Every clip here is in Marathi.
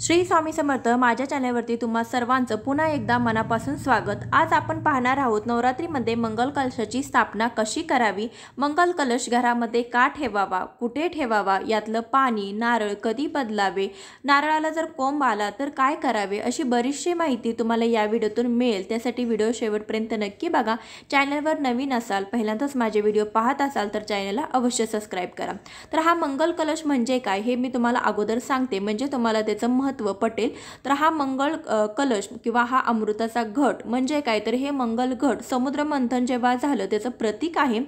श्री स्वामी समर्थ माझ्या चॅनलवरती तुम्हा सर्वांचं पुन्हा एकदा मनापासून स्वागत आज आपण पाहणार आहोत नवरात्रीमध्ये मंगल कलशाची स्थापना कशी करावी मंगल कलश घरामध्ये का ठेवावा कुठे ठेवावा यातलं पाणी नारळ कधी बदलावे नारळाला जर कोंब आला तर काय करावे अशी बरीचशी माहिती तुम्हाला या व्हिडिओतून मिळेल त्यासाठी व्हिडिओ शेवटपर्यंत नक्की बघा चॅनलवर नवीन असाल पहिल्यांदाच माझे व्हिडिओ पाहत असाल तर चॅनलला अवश्य सबस्क्राईब करा तर हा मंगल कलश म्हणजे काय हे मी तुम्हाला अगोदर सांगते म्हणजे तुम्हाला त्याचं महत्त्व पटेल तर हा मंगळ कलश किंवा हा अमृताचा घट म्हणजे काय तर हे मंगल घट मंथन जेव्हा झालं त्याचं प्रतीक आहे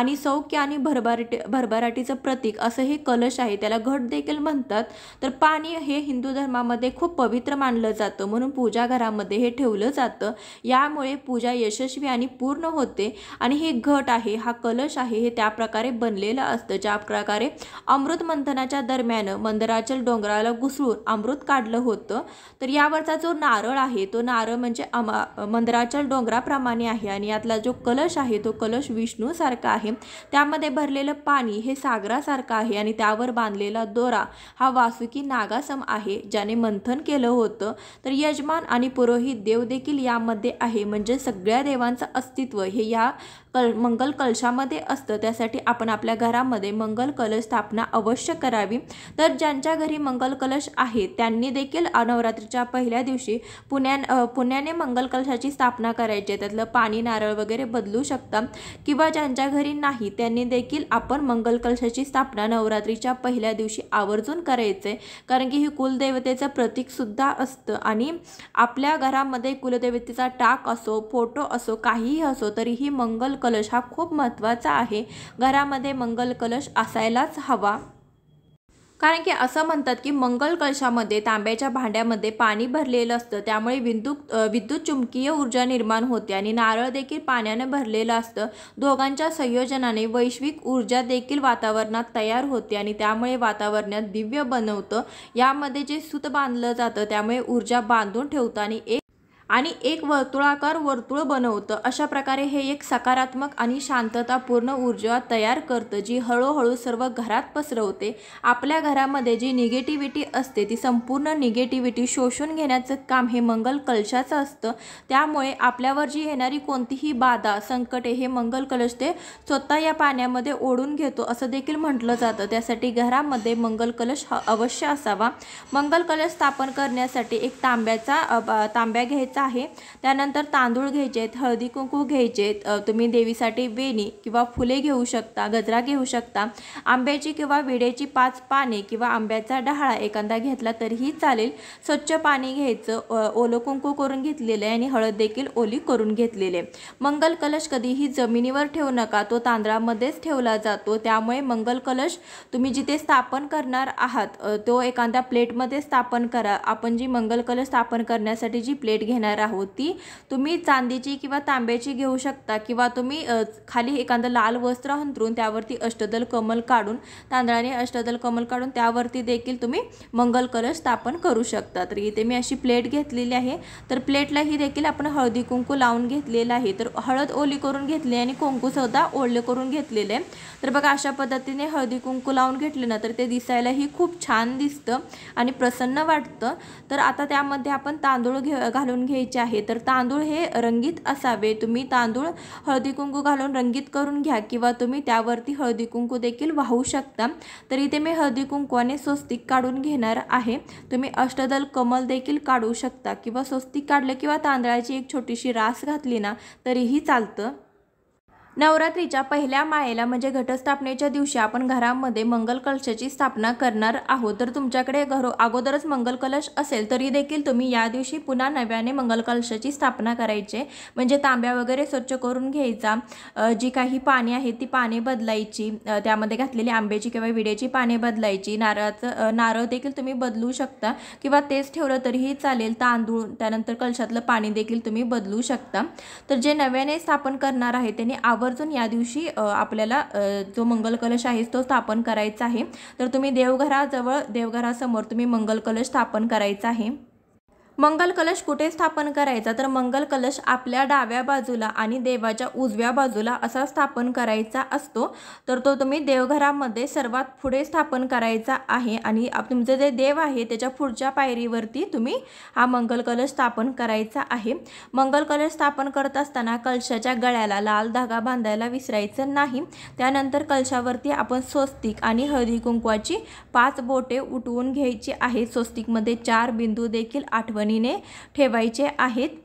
आणि सौख्य आणि भरभराटी भरभराटीचं प्रतीक असं हे कलश आहे त्याला घट देखील म्हणतात तर पाणी हे हिंदू धर्मामध्ये खूप पवित्र मानलं जातं म्हणून पूजा घरामध्ये हे ठेवलं जातं यामुळे पूजा यशस्वी आणि पूर्ण होते आणि हे घट आहे हा कलश आहे हे त्या प्रकारे बनलेलं असतं ज्या प्रकारे अमृत मंथनाच्या दरम्यान मंदिराच्या डोंगराला घुसळून अमृत काढलं होतं तर यावरचा जो नारळ आहे तो नारळ म्हणजे अमा मंदिराच्या डोंगराप्रमाणे आहे आणि यातला जो कलश आहे तो कलश विष्णूसारखा आहे त्यामध्ये भरलेलं पाणी हे सागरासारखं आहे आणि त्यावर बांधलेला दोरा हा वासुकी नागासम आहे ज्याने मंथन केलं होतं तर यजमान आणि पुरोहित देव देखील यामध्ये आहे म्हणजे सगळ्या देवांचं अस्तित्व हे या कल मंगल कलशामध्ये असतं त्यासाठी आपण आपल्या घरामध्ये मंगल कलश स्थापना अवश्य करावी तर ज्यांच्या घरी मंगल कलश आहे त्यांनी त्यांनी देखील नवरात्रीच्या पहिल्या दिवशी पुण्या पुण्याने मंगल कलशाची स्थापना करायची त्यातलं पाणी नारळ वगैरे बदलू शकता किंवा ज्यांच्या घरी नाही त्यांनी देखील आपण मंगल कलशाची स्थापना नवरात्रीच्या पहिल्या दिवशी आवर्जून करायचे कारण की ही कुलदेवतेचं प्रतीकसुद्धा असतं आणि आपल्या घरामध्ये कुलदेवतेचा टाक असो फोटो असो काहीही असो तरीही मंगल कलश हा खूप महत्त्वाचा आहे घरामध्ये मंगल कलश असायलाच हवा कारण की असं म्हणतात की मंगल कळशामध्ये तांब्याच्या भांड्यामध्ये पाणी भरलेलं असतं त्यामुळे विद्युत विद्युत चुंबकीय ऊर्जा निर्माण होते आणि नारळ देखील पाण्याने भरलेलं असतं दोघांच्या संयोजनाने वैश्विक ऊर्जा देखील वातावरणात तयार होते आणि त्यामुळे वातावरणात दिव्य बनवतं यामध्ये जे सूत बांधलं जातं त्यामुळे ऊर्जा बांधून ठेवतं आणि एक आणि एक वर्तुळाकार वर्तुळ बनवतं अशा प्रकारे हे एक सकारात्मक आणि शांततापूर्ण ऊर्जा तयार करतं जी हळूहळू सर्व घरात पसरवते आपल्या घरामध्ये जी निगेटिव्हिटी असते ती संपूर्ण निगेटिव्हिटी शोषून घेण्याचं काम हे मंगल कलशाचं असतं त्यामुळे आपल्यावर जी येणारी कोणतीही बाधा संकटे हे मंगल कलश ते स्वतः या पाण्यामध्ये ओढून घेतो असं देखील म्हटलं जातं त्यासाठी घरामध्ये मंगल कलश अवश्य असावा मंगल कलश स्थापन करण्यासाठी एक तांब्याचा तांब्या घ्यायचा आहे त्यानंतर तांदूळ घ्यायचेत हळदी कुंकू घ्यायचेत तुम्ही देवीसाठी वेणी किंवा फुले घेऊ शकता गजरा घेऊ शकता आंब्याची किंवा विड्याची पाच पाने किंवा आंब्याचा डहाळा एखादा घेतला तरीही चालेल स्वच्छ पाणी घ्यायचं ओलं कुंकू करून घेतलेलं आणि हळद देखील ओली करून घेतलेले मंगल कलश कधीही जमिनीवर ठेवू नका तो तांदळामध्येच ठेवला जातो त्यामुळे मंगल कलश तुम्ही जिथे स्थापन करणार आहात तो एखाद्या प्लेटमध्ये स्थापन करा आपण जी मंगल कलश स्थापन करण्यासाठी जी प्लेट घेणार घेणार आहोत ती तुम्ही चांदीची किंवा तांब्याची घेऊ शकता किंवा तुम्ही खाली एखादं लाल वस्त्र हंतरून त्यावरती अष्टदल कमल काढून तांदळाने अष्टदल कमल काढून त्यावरती देखील तुम्ही मंगल कलश स्थापन करू शकता तर इथे मी अशी प्लेट घेतलेली आहे तर प्लेटला ही देखील आपण हळदी कुंकू लावून घेतलेला आहे तर हळद ओली करून घेतली आणि कुंकू सुद्धा ओले करून घेतलेले तर बघा अशा पद्धतीने हळदी कुंकू लावून घेतले ना तर ते दिसायलाही खूप छान दिसतं आणि प्रसन्न वाटतं तर आता त्यामध्ये आपण तांदूळ घे घालून घे घ्यायचे आहे तर तांदूळ हे रंगीत असावे तुम्ही तांदूळ हळदी कुंकू घालून रंगीत करून घ्या किंवा तुम्ही त्यावरती हळदी कुंकू देखील वाहू शकता तर इथे मी हळदी कुंकू आणि स्वस्तिक काढून घेणार आहे तुम्ही अष्टदल कमल देखील काढू शकता किंवा स्वस्तिक काढलं किंवा तांदळाची एक छोटीशी रास घातली ना तरीही चालतं नवरात्रीच्या पहिल्या माळेला म्हणजे घटस्थापनेच्या दिवशी आपण घरामध्ये मंगल कलशाची स्थापना करणार आहोत तर तुमच्याकडे घरो अगोदरच मंगल कलश असेल तरी देखील तुम्ही या दिवशी पुन्हा नव्याने मंगल कलशाची स्थापना करायचे म्हणजे तांब्या वगैरे स्वच्छ करून घ्यायचा जी काही पाने आहेत ती पाने बदलायची त्यामध्ये घातलेली आंब्याची किंवा विड्याची पाने बदलायची नारळाचं नारळ देखील तुम्ही बदलू शकता किंवा तेच ठेवलं तरीही चालेल तांदूळ त्यानंतर कलशातलं पाणी देखील तुम्ही बदलू शकता तर जे नव्याने स्थापन करणार आहे त्यांनी आव आवर्जून या दिवशी आपल्याला जो मंगल कलश आहे तो स्थापन करायचा आहे तर तुम्ही देवघराजवळ देवघरासमोर तुम्ही मंगल कलश स्थापन करायचा आहे मंगल कलश कुठे स्थापन करायचा तर मंगल कलश आपल्या डाव्या बाजूला आणि देवाच्या उजव्या बाजूला असा स्थापन करायचा असतो तर तो तुम्ही देवघरामध्ये सर्वात पुढे स्थापन करायचा आहे आणि तुमचं जे देव आहे त्याच्या पुढच्या पायरीवरती तुम्ही हा मंगल कलश स्थापन करायचा आहे मंगल कलश स्थापन करत असताना कलशाच्या गळ्याला लाल धागा बांधायला विसरायचं नाही त्यानंतर कलशावरती आपण स्वस्तिक आणि हळदी कुंकवाची पाच बोटे उठवून घ्यायची आहे स्वस्तिकमध्ये चार बिंदू देखील आठवण संजीवनीने ठेवायचे आहेत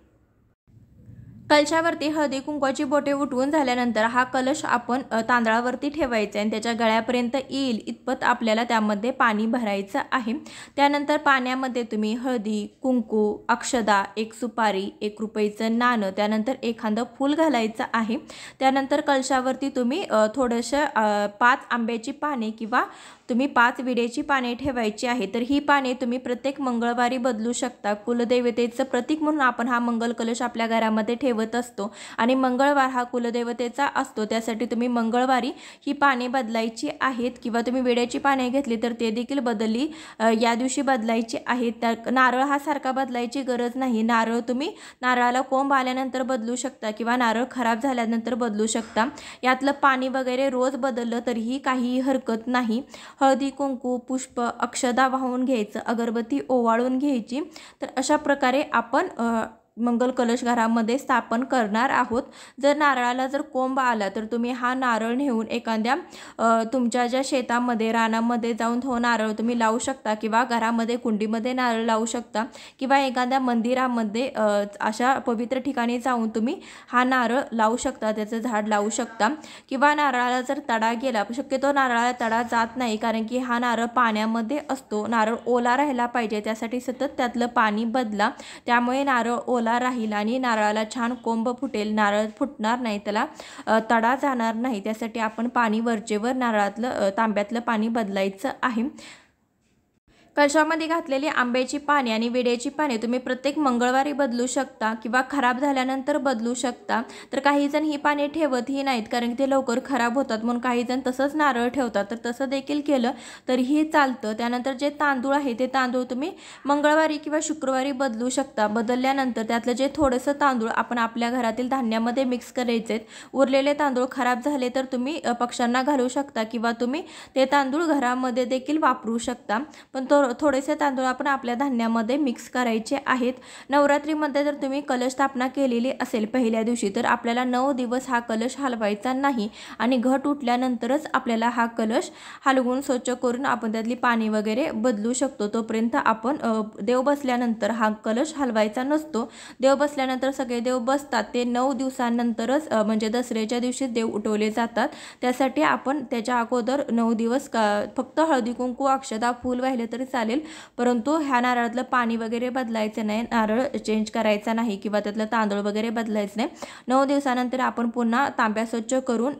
कलशावरती हळदी कुंकवाची बोटे उठवून झाल्यानंतर हा कलश आपण तांदळावरती ठेवायचा आणि त्याच्या गळ्यापर्यंत येईल इतपत आपल्याला त्यामध्ये पाणी भरायचं आहे त्यानंतर पाण्यामध्ये तुम्ही हळदी कुंकू अक्षदा एक सुपारी एक रुपयेचं नाणं त्यानंतर एखादं फूल घालायचं आहे त्यानंतर कलशावरती तुम्ही थोडंसं पाच आंब्याची पाने किंवा तुम्ही पाच विड्याची पाने ठेवायची आहे तर ही पाने तुम्ही प्रत्येक मंगळवारी बदलू शकता कुलदेवतेचं प्रतीक म्हणून आपण हा मंगल कलश आपल्या घरामध्ये ठेव असतो आणि मंगळवार हा कुलदेवतेचा असतो त्यासाठी तुम्ही मंगळवारी ही पाने बदलायची आहेत किंवा तुम्ही वेड्याची पाने घेतली तर ते देखील बदलली या दिवशी बदलायची आहेत त्या नारळ हा सारखा बदलायची गरज नाही नारळ तुम्ही नारळाला कोंब आल्यानंतर बदलू शकता किंवा नारळ खराब झाल्यानंतर बदलू शकता यातलं पाणी वगैरे रोज बदललं तरीही काहीही हरकत नाही हळदी कुंकू पुष्प अक्षदा वाहून घ्यायचं अगरबत्ती ओवाळून घ्यायची तर अशा प्रकारे आपण मंगल कलश घरामध्ये स्थापन करणार आहोत जर नारळाला जर कोंब आला तर तुम्ही हा नारळ नेऊन एखाद्या तुमच्या ज्या शेतामध्ये रानामध्ये जाऊन तो नारळ तुम्ही लावू शकता किंवा घरामध्ये कुंडीमध्ये नारळ लावू शकता किंवा एखाद्या मंदिरामध्ये अशा पवित्र ठिकाणी जाऊन तुम्ही हा नारळ लावू शकता त्याचं झाड लावू शकता किंवा नारळाला जर तडा गेला शक्यतो नारळाला तडा जात नाही कारण की हा नारळ पाण्यामध्ये असतो नारळ ओला राहिला पाहिजे त्यासाठी सतत त्यातलं पाणी बदला त्यामुळे नारळ ओला ओला राहील आणि नारळाला छान कोंब फुटेल नारळ फुटणार नाही त्याला तडा जाणार नाही त्यासाठी आपण पाणी वरचेवर नारळातलं तांब्यातलं पाणी बदलायचं आहे कशामध्ये घातलेली आंब्याची पाने आणि विड्याची पाने तुम्ही प्रत्येक मंगळवारी बदलू शकता किंवा खराब झाल्यानंतर बदलू शकता तर काहीजण ही पाने ठेवतही नाहीत कारण ते लवकर खराब होतात म्हणून काहीजण तसंच नारळ ठेवतात तर तसं देखील केलं तरीही चालतं त्यानंतर जे तांदूळ आहे ते तांदूळ तुम्ही मंगळवारी किंवा शुक्रवारी बदलू शकता बदलल्यानंतर त्यातलं जे थोडंसं तांदूळ आपण आपल्या घरातील धान्यामध्ये मिक्स करायचे उरलेले तांदूळ खराब झाले तर तुम्ही पक्ष्यांना घालू शकता किंवा तुम्ही ते तांदूळ घरामध्ये देखील वापरू शकता पण तो थोडेसे तांदूळ आपण आपल्या धान्यामध्ये मिक्स करायचे आहेत नवरात्रीमध्ये जर तुम्ही कलश स्थापना केलेली असेल पहिल्या दिवशी तर आपल्याला नऊ दिवस हा कलश हलवायचा नाही आणि घट उठल्यानंतरच आपल्याला हा कलश हलवून स्वच्छ करून आपण त्यातली पाणी वगैरे बदलू शकतो तोपर्यंत आपण देव बसल्यानंतर हा कलश हलवायचा नसतो देव बसल्यानंतर सगळे देव बसतात ते नऊ दिवसानंतरच म्हणजे दसऱ्याच्या दिवशी देव उठवले जातात त्यासाठी आपण त्याच्या अगोदर नऊ दिवस का फक्त हळदी कुंकू अक्षदा फूल वाहिले तरी चालेल परंतु ह्या नारळातलं पाणी वगैरे बदलायचं नाही नारळ चेंज करायचा नाही किंवा त्यातलं तांदूळ वगैरे बदलायचं नाही नऊ दिवसानंतर आपण पुन्हा तांब्या स्वच्छ करून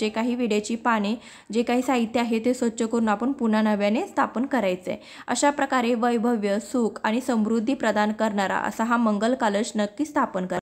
जे काही विड्याची पाने जे काही साहित्य आहे ते स्वच्छ करून आपण पुन्हा नव्याने स्थापन करायचं आहे अशा प्रकारे वैभव्य सुख आणि समृद्धी प्रदान करणारा असा हा मंगल कालश नक्की स्थापन करा